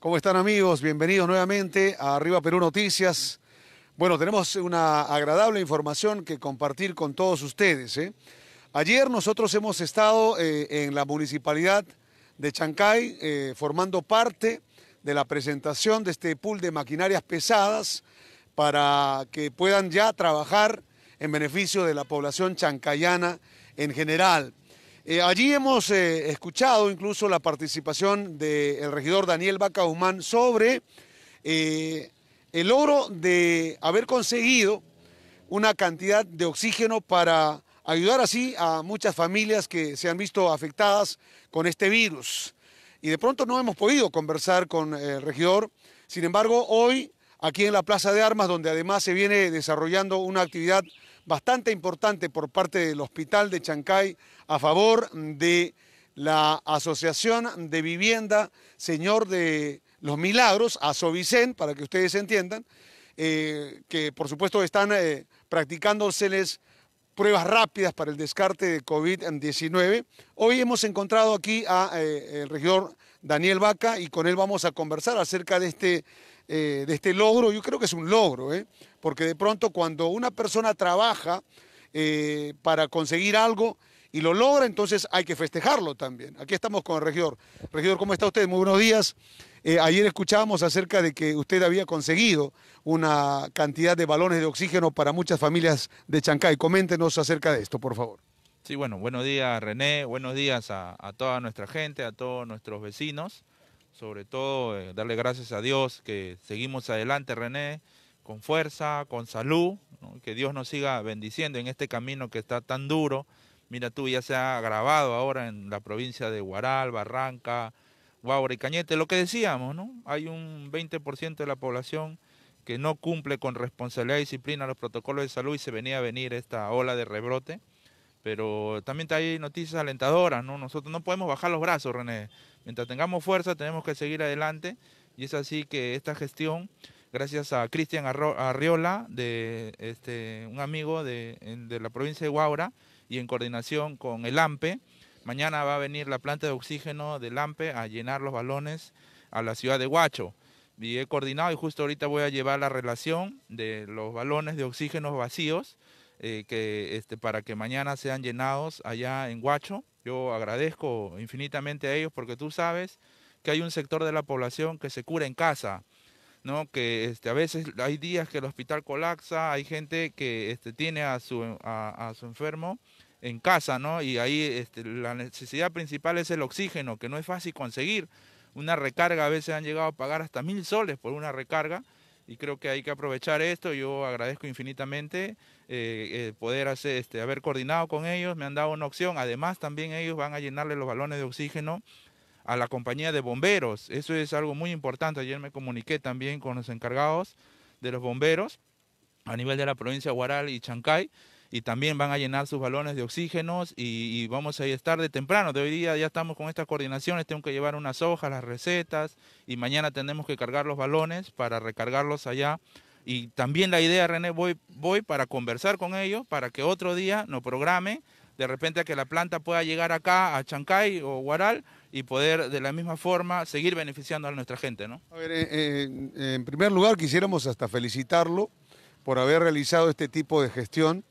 ¿Cómo están amigos? Bienvenidos nuevamente a Arriba Perú Noticias. Bueno, tenemos una agradable información que compartir con todos ustedes. ¿eh? Ayer nosotros hemos estado eh, en la municipalidad de Chancay eh, formando parte de la presentación de este pool de maquinarias pesadas para que puedan ya trabajar en beneficio de la población chancayana en general. Eh, allí hemos eh, escuchado incluso la participación del regidor Daniel Baca Guzmán sobre eh, el logro de haber conseguido una cantidad de oxígeno para ayudar así a muchas familias que se han visto afectadas con este virus. Y de pronto no hemos podido conversar con el regidor. Sin embargo, hoy, aquí en la Plaza de Armas, donde además se viene desarrollando una actividad bastante importante por parte del Hospital de Chancay a favor de la Asociación de Vivienda Señor de los Milagros, Asovicen, para que ustedes entiendan, eh, que por supuesto están eh, practicándoseles pruebas rápidas para el descarte de COVID-19. Hoy hemos encontrado aquí al eh, regidor Daniel Vaca y con él vamos a conversar acerca de este eh, de este logro, yo creo que es un logro, ¿eh? porque de pronto cuando una persona trabaja eh, para conseguir algo y lo logra, entonces hay que festejarlo también. Aquí estamos con el regidor. Regidor, ¿cómo está usted? Muy buenos días. ayer escuchábamos acerca de que usted había conseguido una cantidad de balones de oxígeno para muchas familias de Chancay. Coméntenos acerca de esto, por favor. Sí, bueno, buenos días René, buenos días a toda nuestra gente, a todos nuestros vecinos sobre todo eh, darle gracias a Dios que seguimos adelante, René, con fuerza, con salud, que Dios nos siga bendiciendo en este camino que está tan duro. Mira tú, ya se ha grabado ahora en la provincia de Guaral, Barranca, Guaura y Cañete, lo que decíamos, ¿no? Hay un 20% de la población que no cumple con responsabilidad y disciplina los protocolos de salud y se venía a venir esta ola de rebrote. Pero también hay noticias alentadoras, ¿no? Nosotros no podemos bajar los brazos, René. Mientras tengamos fuerza, tenemos que seguir adelante. Y es así que esta gestión, gracias a Cristian Arriola, de, este, un amigo de, de la provincia de Guaura, y en coordinación con el AMPE, mañana va a venir la planta de oxígeno del AMPE a llenar los balones a la ciudad de Huacho. Y he coordinado y justo ahorita voy a llevar la relación de los balones de oxígeno vacíos eh, que, este, para que mañana sean llenados allá en Huacho. Yo agradezco infinitamente a ellos porque tú sabes que hay un sector de la población que se cura en casa, ¿no? que este, a veces hay días que el hospital colapsa, hay gente que este, tiene a su, a, su enfermo en casa, ¿no? y ahí este, la necesidad principal es el oxígeno, que no es fácil conseguir. Una recarga, a veces han llegado a pagar hasta mil soles por una recarga, y creo que hay que aprovechar esto. Yo agradezco infinitamente eh, eh, poder hacer, este, haber coordinado con ellos, me han dado una opción. Además, también ellos van a llenarle los balones de oxígeno a la compañía de bomberos. Eso es algo muy importante. Ayer me comuniqué también con los encargados de los bomberos a nivel de la provincia de Guaral y Chancay. Y también van a llenar sus balones de oxígenos y, y vamos a estar de temprano. De hoy día ya estamos con estas coordinaciones. Tengo que llevar unas hojas, las recetas y mañana tenemos que cargar los balones para recargarlos allá y también la idea, René, voy, voy para conversar con ellos, para que otro día nos programe de repente a que la planta pueda llegar acá a Chancay o Guaral y poder de la misma forma seguir beneficiando a nuestra gente, ¿no? A ver, eh, eh, en primer lugar quisiéramos hasta felicitarlo por haber realizado este tipo de gestión.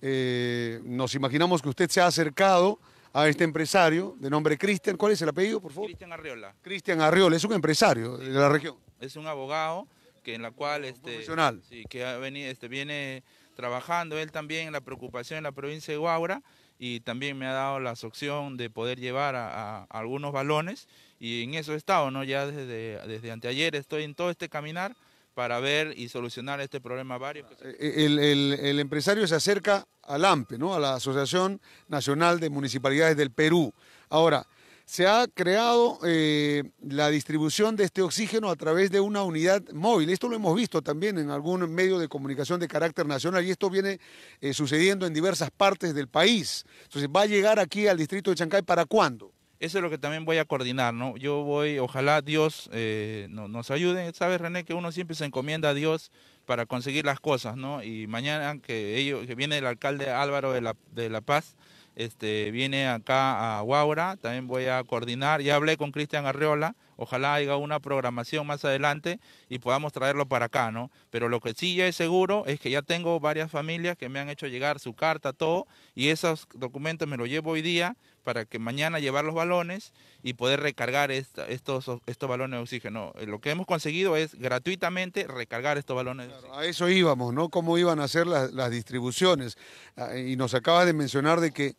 Eh, nos imaginamos que usted se ha acercado a este empresario de nombre Cristian. ¿Cuál es el apellido, por favor? Cristian Arriola. Cristian Arriola, es un empresario de la región. Es un abogado que en la cual este, sí, que ha venido, este, viene trabajando él también en la preocupación en la provincia de Guaura y también me ha dado la opción de poder llevar a, algunos balones y en eso he estado, ¿no? Ya desde, desde anteayer estoy en todo este caminar para ver y solucionar este problema varios. Eh, eh, el, el, el empresario se acerca al AMPE, ¿no? A la Asociación Nacional de Municipalidades del Perú. Ahora, se ha creado eh, la distribución de este oxígeno a través de una unidad móvil. Esto lo hemos visto también en algún medio de comunicación de carácter nacional y esto viene eh, sucediendo en diversas partes del país. Entonces, ¿va a llegar aquí al distrito de Chancay para cuándo? Eso es lo que también voy a coordinar, ¿no? Yo voy, ojalá Dios eh, nos ayude. Sabes, René, que uno siempre se encomienda a Dios para conseguir las cosas, ¿no? Y mañana que, que viene el alcalde Álvaro de la, de la Paz, este, viene acá a Guaura, también voy a coordinar, ya hablé con Cristian Arriola, ojalá haya una programación más adelante y podamos traerlo para acá, ¿no? Pero lo que sí ya es seguro es que ya tengo varias familias que me han hecho llegar su carta, todo, y esos documentos me los llevo hoy día para que mañana llevar los balones y poder recargar estos, estos balones de oxígeno. Eh, lo que hemos conseguido es gratuitamente recargar estos balones. de oxígeno. a eso íbamos, ¿no? Cómo iban a ser las, las distribuciones. Ah, y nos acaba de mencionar de que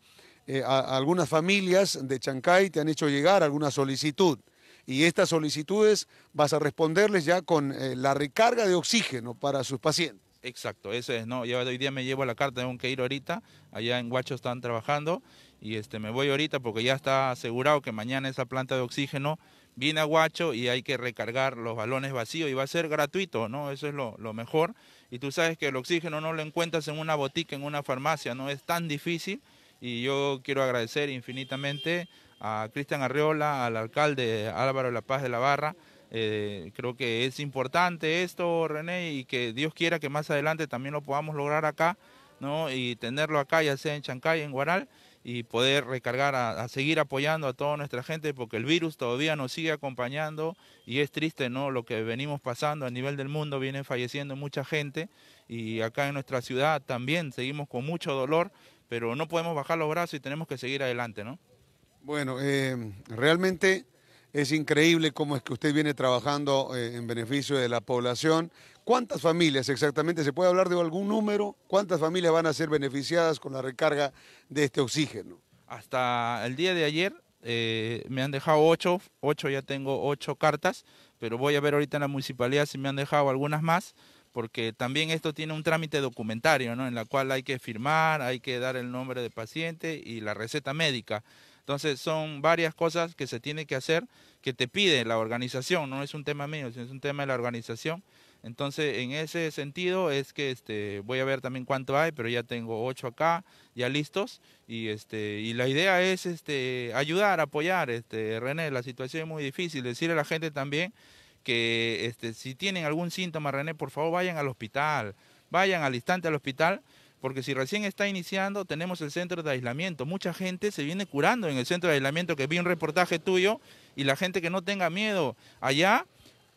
eh, algunas familias de Chancay te han hecho llegar alguna solicitud y estas solicitudes vas a responderles ya con eh, la recarga de oxígeno para sus pacientes. Exacto, eso es, ¿no? Yo hoy día me llevo la carta, tengo que ir ahorita, allá en Huacho están trabajando y este, me voy ahorita porque ya está asegurado que mañana esa planta de oxígeno viene a Huacho y hay que recargar los balones vacíos y va a ser gratuito, ¿no? Eso es lo, lo mejor. Y tú sabes que el oxígeno no lo encuentras en una botica, en una farmacia, no es tan difícil y yo quiero agradecer infinitamente a Cristian Arriola, al alcalde Álvaro La Paz de la Barra. Eh, creo que es importante esto, René, y que Dios quiera que más adelante también lo podamos lograr acá, ¿no? Y tenerlo acá, ya sea en Chancay, en Guaral, y poder recargar a, seguir apoyando a toda nuestra gente, porque el virus todavía nos sigue acompañando y es triste, ¿no? Lo que venimos pasando a nivel del mundo, viene falleciendo mucha gente, y acá en nuestra ciudad también seguimos con mucho dolor, pero no podemos bajar los brazos y tenemos que seguir adelante, ¿no? Bueno, eh, realmente es increíble cómo es que usted viene trabajando eh, en beneficio de la población. ¿Cuántas familias exactamente? ¿Se puede hablar de algún número? ¿Cuántas familias van a ser beneficiadas con la recarga de este oxígeno? Hasta el día de ayer eh, me han dejado ocho, ocho ya tengo ocho cartas, pero voy a ver ahorita en la municipalidad si me han dejado algunas más porque también esto tiene un trámite documentario, ¿no? En la cual hay que firmar, hay que dar el nombre de paciente y la receta médica. Entonces son varias cosas que se tiene que hacer, que te pide la organización, no es un tema mío, es un tema de la organización. Entonces, en ese sentido es que este, voy a ver también cuánto hay, pero ya tengo ocho acá, ya listos. Y, este, y la idea es este, ayudar, apoyar. Este, René, la situación es muy difícil. Decirle a la gente también que este, si tienen algún síntoma, René, por favor vayan al hospital, vayan al instante al hospital, porque si recién está iniciando, tenemos el centro de aislamiento. Mucha gente se viene curando en el centro de aislamiento, que vi un reportaje tuyo, y la gente que no tenga miedo allá.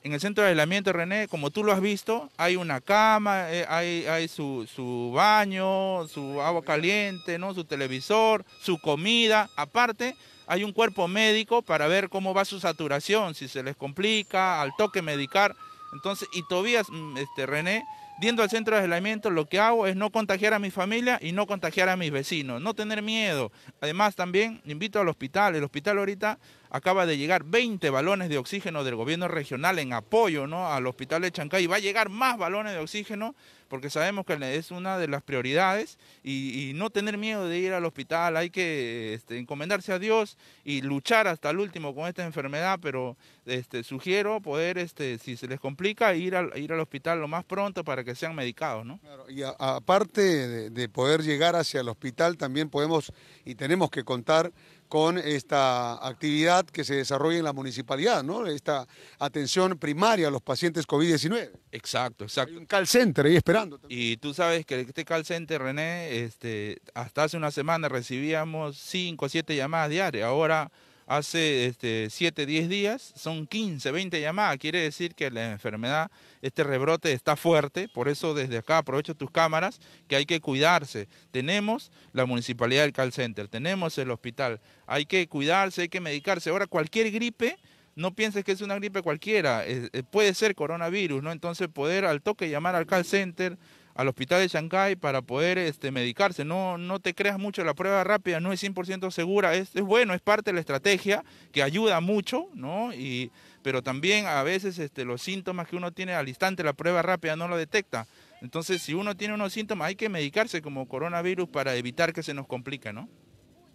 En el centro de aislamiento, René, como tú lo has visto, hay una cama, eh, hay, su, su baño, su agua caliente, ¿no? su televisor, su comida. Aparte, hay un cuerpo médico para ver cómo va su saturación, si se les complica, al toque medicar. Entonces, y todavía, mm, este, René, viendo al centro de aislamiento, lo que hago es no contagiar a mi familia y no contagiar a mis vecinos, no tener miedo. Además, también invito al hospital, el hospital ahorita acaba de llegar 20 balones de oxígeno del gobierno regional en apoyo ¿no? al hospital de Chancay. va a llegar más balones de oxígeno porque sabemos que es una de las prioridades y, no tener miedo de ir al hospital. Hay que este, encomendarse a Dios y luchar hasta el último con esta enfermedad, pero este, sugiero poder, este, si se les complica, ir al, ir al hospital lo más pronto para que sean medicados. y aparte de poder llegar hacia el hospital, también podemos y tenemos que contar con esta actividad que se desarrolla en la municipalidad, ¿no? Esta atención primaria a los pacientes COVID-19. Exacto, exacto. un call center ahí esperando. Y tú sabes que este call center, René, este, hasta hace una semana recibíamos 5 o 7 llamadas diarias. Ahora hace este, 7, 10 días, son 15, 20 llamadas. Quiere decir que la enfermedad, este rebrote está fuerte, por eso desde acá aprovecho tus cámaras, que hay que cuidarse. Tenemos la municipalidad del call center, tenemos el hospital, hay que cuidarse, hay que medicarse. Ahora cualquier gripe... No pienses que es una gripe cualquiera, eh, eh, puede ser coronavirus, ¿no? Entonces poder al toque llamar al call center, al hospital de Shanghai para poder este, medicarse. No, no te creas mucho, la prueba rápida no es 100% segura, es, es, bueno, es parte de la estrategia que ayuda mucho, ¿no? Y, pero también a veces este, los síntomas que uno tiene al instante, la prueba rápida no lo detecta. Entonces, si uno tiene unos síntomas, hay que medicarse como coronavirus para evitar que se nos complique, ¿no?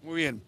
Muy bien.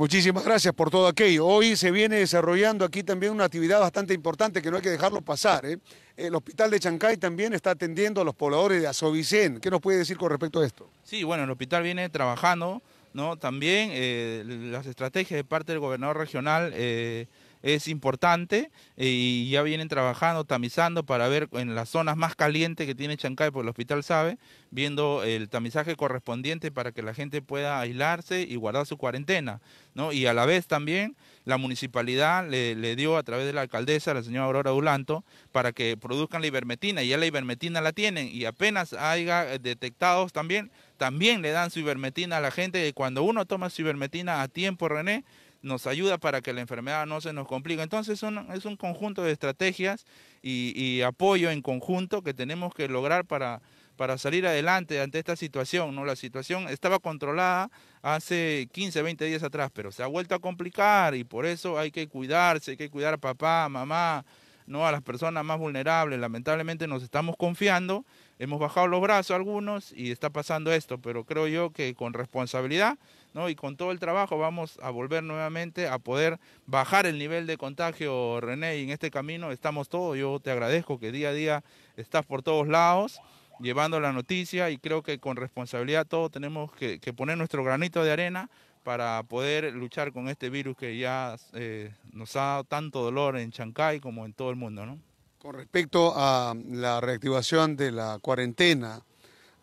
Muchísimas gracias por todo aquello. Hoy se viene desarrollando aquí también una actividad bastante importante que no hay que dejarlo pasar. ¿eh? El hospital de Chancay también está atendiendo a los pobladores de Azovicén. ¿Qué nos puede decir con respecto a esto? Sí, bueno, el hospital viene trabajando, ¿no? También eh, las estrategias de parte del gobernador regional. Eh, es importante eh, y ya vienen trabajando, tamizando para ver en las zonas más calientes que tiene Chancay, por el hospital sabe, viendo el tamizaje correspondiente para que la gente pueda aislarse y guardar su cuarentena. ¿no? Y a la vez también la municipalidad le, dio a través de la alcaldesa, la señora Aurora Ulanto, para que produzcan la ivermectina. Y ya la ivermectina la tienen y apenas haya eh, detectados también, también le dan su ivermectina a la gente. Y cuando uno toma su ivermectina a tiempo, René, nos ayuda para que la enfermedad no se nos complique. Entonces es un conjunto de estrategias y, apoyo en conjunto que tenemos que lograr para, para salir adelante ante esta situación. ¿no? La situación estaba controlada hace 15, 20 días atrás, pero se ha vuelto a complicar y por eso hay que cuidarse, hay que cuidar a papá, mamá, ¿no? a las personas más vulnerables. Lamentablemente nos estamos confiando, hemos bajado los brazos algunos y está pasando esto, pero creo yo que con responsabilidad ¿no? Y con todo el trabajo vamos a volver nuevamente a poder bajar el nivel de contagio, René, y en este camino estamos todos. Yo te agradezco que día a día estás por todos lados llevando la noticia y creo que con responsabilidad todos tenemos que, poner nuestro granito de arena para poder luchar con este virus que ya eh, nos ha dado tanto dolor en Chancay como en todo el mundo, Con respecto a la reactivación de la cuarentena,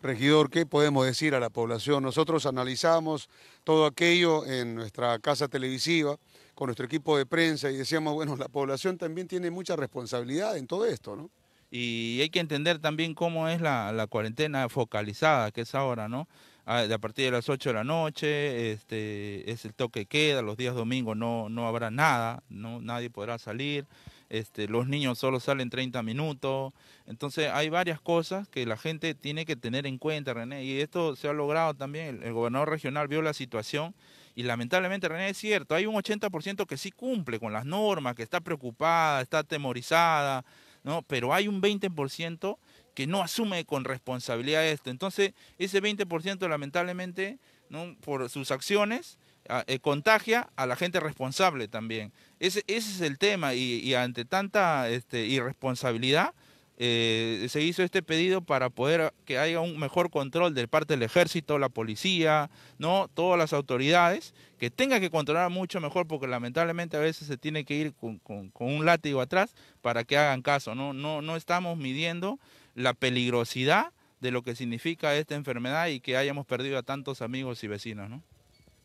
Regidor, ¿qué podemos decir a la población? Nosotros analizamos todo aquello en nuestra casa televisiva con nuestro equipo de prensa y decíamos, bueno, la población también tiene mucha responsabilidad en todo esto, ¿no? Y hay que entender también cómo es la, cuarentena focalizada que es ahora, ¿no? Ah, a, partir de las 8 de la noche, este, es el toque queda, los días domingos no, no habrá nada, no, nadie podrá salir. Este, los niños solo salen 30 minutos. Entonces hay varias cosas que la gente tiene que tener en cuenta, René, y esto se ha logrado también, el, gobernador regional vio la situación y lamentablemente, René, es cierto, hay un 80% que sí cumple con las normas, que está preocupada, está atemorizada, ¿no? pero hay un 20% que no asume con responsabilidad esto. Entonces, ese 20% lamentablemente, ¿no? por sus acciones, eh, contagia a la gente responsable también. Ese, es el tema y, ante tanta este, irresponsabilidad eh, se hizo este pedido para poder que haya un mejor control de parte del ejército, la policía, no todas las autoridades, que tenga que controlar mucho mejor porque lamentablemente a veces se tiene que ir con, un látigo atrás para que hagan caso. No, no, no estamos midiendo la peligrosidad de lo que significa esta enfermedad y que hayamos perdido a tantos amigos y vecinos. ¿no?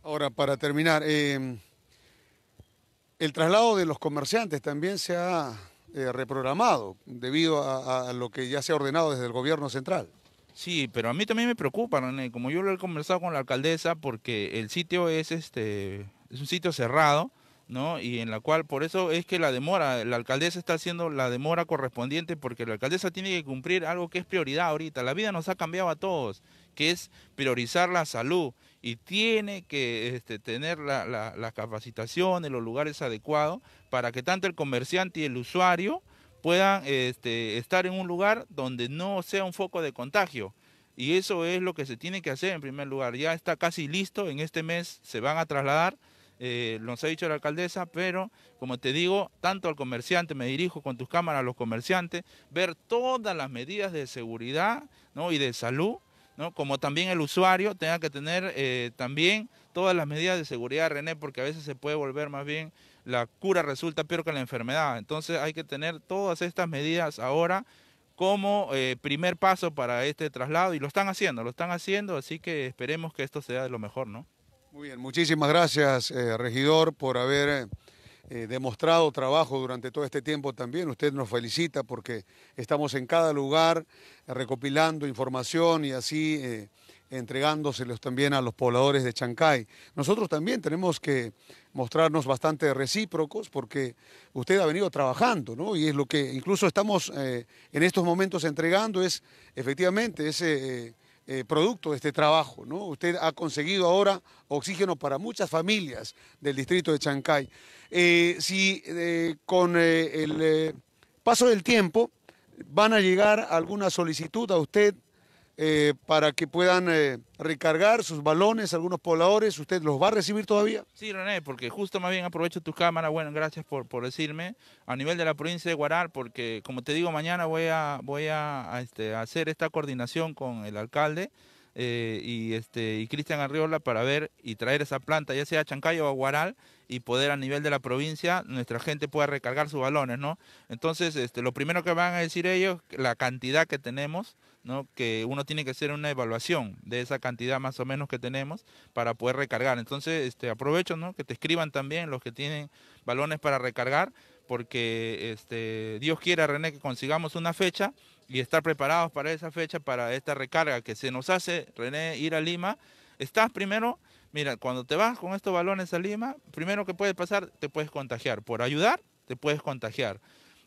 Ahora, para terminar, em, el traslado de los comerciantes también se ha eh, reprogramado debido a, lo que ya se ha ordenado desde el gobierno central. Sí, pero a mí también me preocupa, como yo lo he conversado con la alcaldesa, porque el sitio es, este, es un sitio cerrado, ¿no? Y en la cual, por eso es que la demora, la alcaldesa está haciendo la demora correspondiente porque la alcaldesa tiene que cumplir algo que es prioridad ahorita. La vida nos ha cambiado a todos, que es priorizar la salud y tiene que este, tener la, las capacitaciones, los lugares adecuados para que tanto el comerciante y el usuario puedan este, estar en un lugar donde no sea un foco de contagio. Y eso es lo que se tiene que hacer en primer lugar. Ya está casi listo, en este mes se van a trasladar, eh, nos ha dicho la alcaldesa, pero como te digo, tanto al comerciante, me dirijo con tus cámaras a los comerciantes, ver todas las medidas de seguridad ¿no? y de salud ¿no? Como también el usuario tenga que tener eh, también todas las medidas de seguridad, René, porque a veces se puede volver más bien la cura resulta peor que la enfermedad. Entonces hay que tener todas estas medidas ahora como eh, primer paso para este traslado y lo están haciendo, lo están haciendo, así que esperemos que esto sea de lo mejor, ¿no? Muy bien, muchísimas gracias, eh, regidor, por haber... Eh, demostrado trabajo durante todo este tiempo también. Usted nos felicita porque estamos en cada lugar eh, recopilando información y así eh, entregándoselos también a los pobladores de Chancay. Nosotros también tenemos que mostrarnos bastante recíprocos porque usted ha venido trabajando, ¿no? Y es lo que incluso estamos en estos momentos entregando, es efectivamente ese eh, producto de este trabajo. ¿no? Usted ha conseguido ahora oxígeno para muchas familias del distrito de Chancay. Eh, si eh, con el paso del tiempo van a llegar alguna solicitud a usted eh, para que puedan eh, recargar sus balones, algunos pobladores. ¿Usted los va a recibir todavía? Sí, René, porque justo más bien aprovecho tu cámara. Bueno, gracias por, por decirme. A nivel de la provincia de Guarar, porque como te digo, mañana voy a, voy a, este, hacer esta coordinación con el alcalde. Eh, y este y Cristian Arriola para ver y traer esa planta, ya sea a Chancayo o a Guaral, y poder a nivel de la provincia nuestra gente pueda recargar sus balones, ¿no? Entonces, este, lo primero que van a decir ellos, la cantidad que tenemos, que uno tiene que hacer una evaluación de esa cantidad más o menos que tenemos para poder recargar. Entonces, este, aprovecho que te escriban también los que tienen balones para recargar, porque este, Dios quiera, René, que consigamos una fecha y estar preparados para esa fecha, para esta recarga que se nos hace, René, ir a Lima. Estás primero, mira, cuando te vas con estos balones a Lima, primero que puede pasar, te puedes contagiar. Por ayudar, te puedes contagiar.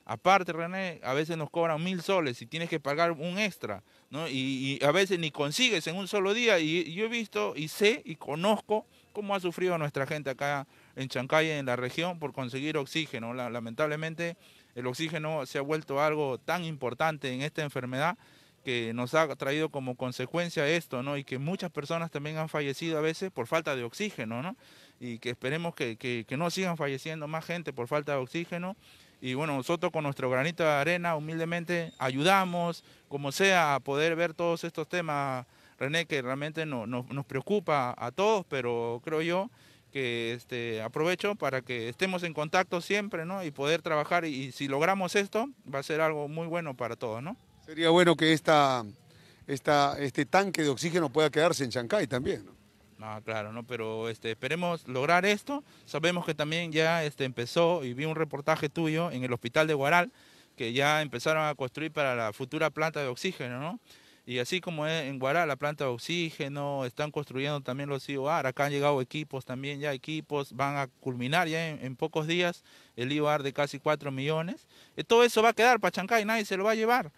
Aparte, René, a veces nos cobran mil soles y tienes que pagar un extra, ¿no? Y, a veces ni consigues en un solo día. Y, yo he visto y sé y conozco cómo ha sufrido nuestra gente acá en Chancay, en la región, por conseguir oxígeno. lamentablemente, el oxígeno se ha vuelto algo tan importante en esta enfermedad que nos ha traído como consecuencia esto, ¿no? Y que muchas personas también han fallecido a veces por falta de oxígeno, ¿no? Y que esperemos que no sigan falleciendo más gente por falta de oxígeno y bueno, nosotros con nuestro granito de arena humildemente ayudamos, como sea, a poder ver todos estos temas, René, que realmente nos preocupa a todos, pero creo yo que este, aprovecho para que estemos en contacto siempre ¿no? y poder trabajar y, si logramos esto va a ser algo muy bueno para todos. ¿no? Sería bueno que esta, esta, este tanque de oxígeno pueda quedarse en Chancay también. No, ah, claro, no, pero este, esperemos lograr esto. Sabemos que también ya este, empezó y vi un reportaje tuyo en el hospital de Guaral que ya empezaron a construir para la futura planta de oxígeno, ¿no? Y así como en Guaral la planta de oxígeno, están construyendo también los IOAR, acá han llegado equipos también, ya equipos, van a culminar ya en, pocos días el IOAR de casi 4 millones. Y todo eso va a quedar para Chancay, nadie se lo va a llevar.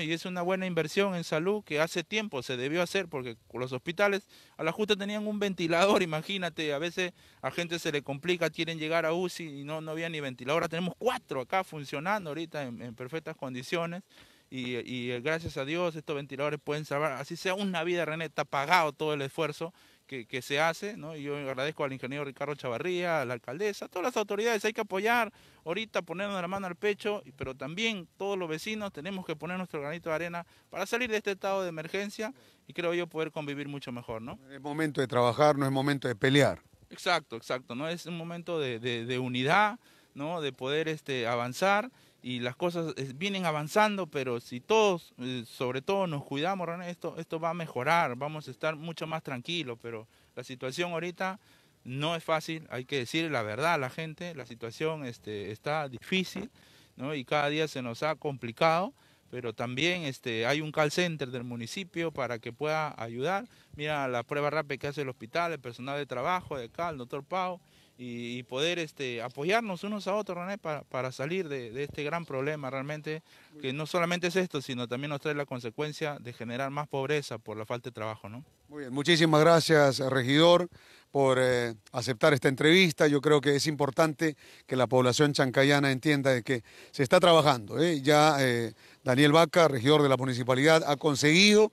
Y es una buena inversión en salud que hace tiempo se debió hacer porque los hospitales a la justa tenían un ventilador, imagínate, a veces a gente se le complica, quieren llegar a UCI y no, no había ni ventilador. Ahora tenemos cuatro acá funcionando ahorita en, perfectas condiciones. Y, y, eh, gracias a Dios estos ventiladores pueden salvar, así sea una vida, René, está pagado todo el esfuerzo que, se hace, ¿no? Y yo agradezco al ingeniero Ricardo Chavarría, a la alcaldesa, a todas las autoridades, hay que apoyar ahorita, ponernos la mano al pecho, pero también todos los vecinos tenemos que poner nuestro granito de arena para salir de este estado de emergencia y creo yo poder convivir mucho mejor, ¿no? Es momento de trabajar, no es momento de pelear. Exacto, exacto, ¿no? Es un momento de, de unidad, ¿no? De poder este, avanzar y las cosas eh, vienen avanzando, pero si todos, eh, sobre todo, nos cuidamos, esto, esto va a mejorar, vamos a estar mucho más tranquilos, pero la situación ahorita no es fácil, hay que decir la verdad a la gente, la situación este, está difícil ¿no? y cada día se nos ha complicado, pero también este, hay un call center del municipio para que pueda ayudar. Mira la prueba rápida que hace el hospital, el personal de trabajo de el doctor Pau, y, poder este, apoyarnos unos a otros, René, para, salir de, este gran problema realmente, que no solamente es esto, sino también nos trae la consecuencia de generar más pobreza por la falta de trabajo. ¿no? Muy bien, muchísimas gracias, regidor por eh, aceptar esta entrevista. Yo creo que es importante que la población chancayana entienda de que se está trabajando. ¿eh? Ya eh, Daniel Baca, regidor de la municipalidad, ha conseguido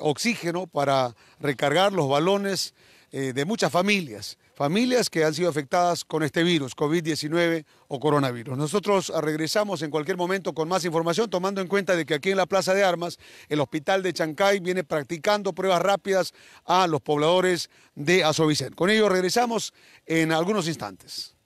oxígeno para recargar los balones de muchas familias familias que han sido afectadas con este virus, COVID-19 o coronavirus. Nosotros regresamos en cualquier momento con más información, tomando en cuenta de que aquí en la Plaza de Armas, el Hospital de Chancay viene practicando pruebas rápidas a los pobladores de Azovicen. Con ello regresamos en algunos instantes.